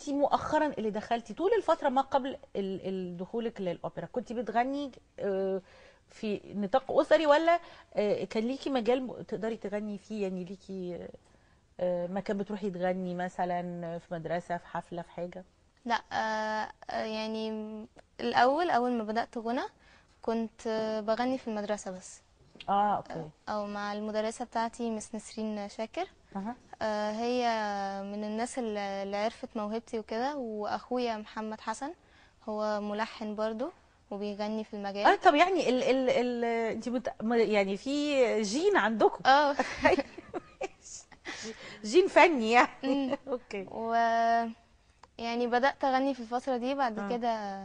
انت مؤخرا اللي دخلتي طول الفتره ما قبل دخولك للاوبرا كنت بتغني آه، في نطاق اسري ولا آه، كان ليكي مجال تقدري تغني فيه يعني ليكي آه، مكان بتروحي تغني مثلا في مدرسه في حفله في حاجه لا يعني الاول اول ما بدات غنى كنت بغني في المدرسه بس اه اوكي او مع المدرسه بتاعتي مس نسرين شاكر آه هي من الناس اللي عرفت موهبتي وكده واخويا محمد حسن هو ملحن برضو وبيغني في المجال اه طب يعني ال ال ال انت مت... يعني في جين عندكم اه طيب، جين فني يعني اوكي و يعني بدات اغني في الفتره دي بعد آه. كده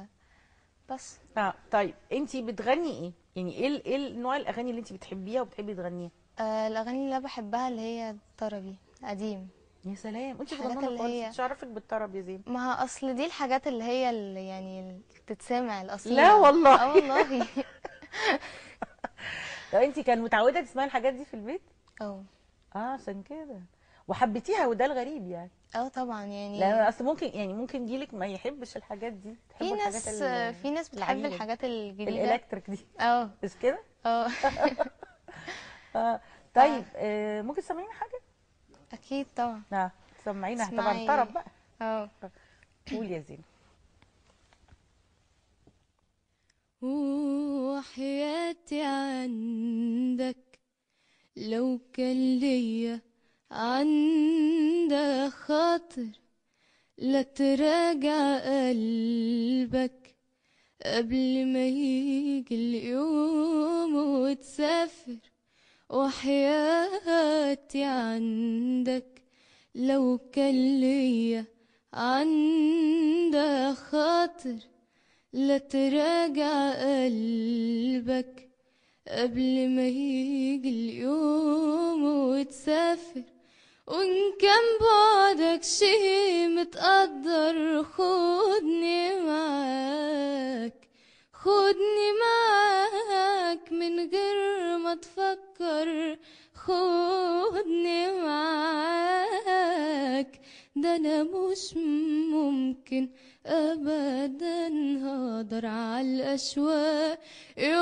بس اه طيب انت بتغني ايه يعني ايه ايه نوع الاغاني اللي انت بتحبيها وبتحبي تغنيها آه، الاغاني اللي بحبها اللي هي الطربي قديم يا سلام انت بتغني خالص مش عارفك بالطرب يا ما هو اصل دي الحاجات اللي هي اللي يعني تتسمع الاصليه لا يعني. والله اه والله طب انت كان متعوده تسمعي الحاجات دي في البيت اه اه عشان كده وحبيتيها وده الغريب يعني اه طبعا يعني لا اصل ممكن يعني ممكن جيلك ما يحبش الحاجات دي تحب في ناس الحاجات في ناس بتحب الحاجات الجديده الالكتريك دي اه مش كده اه طيب آه ممكن تسمعينا حاجه اكيد طبعا اه تسمعينا طبعا طرب بقى اه قول يا زينب وحياتي عندك لو كان ليا عندك خاطر لا تراجع قلبك قبل ما يجي اليوم وتسافر وحياتي عندك لو كان ليا عندها خاطر لا تراجع قلبك قبل ما يجي اليوم وتسافر وإن كان بعدك شي متقدر خدني معاك تفكر خدني معاك ده انا مش ممكن ابدا هقدر الاشواق يوم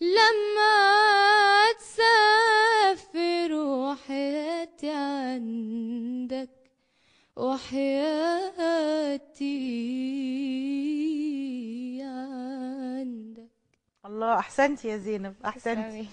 لما تسافر وحياتي عندك وحياتي الله احسنتي يا زينب احسنتي